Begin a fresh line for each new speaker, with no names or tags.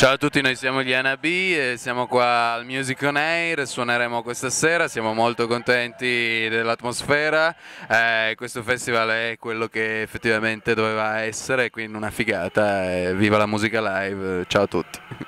Ciao a tutti, noi siamo gli NAB e siamo qua al Music on Air, suoneremo questa sera, siamo molto contenti dell'atmosfera, eh, questo festival è quello che effettivamente doveva essere, quindi una figata, eh, viva la musica live, ciao a tutti.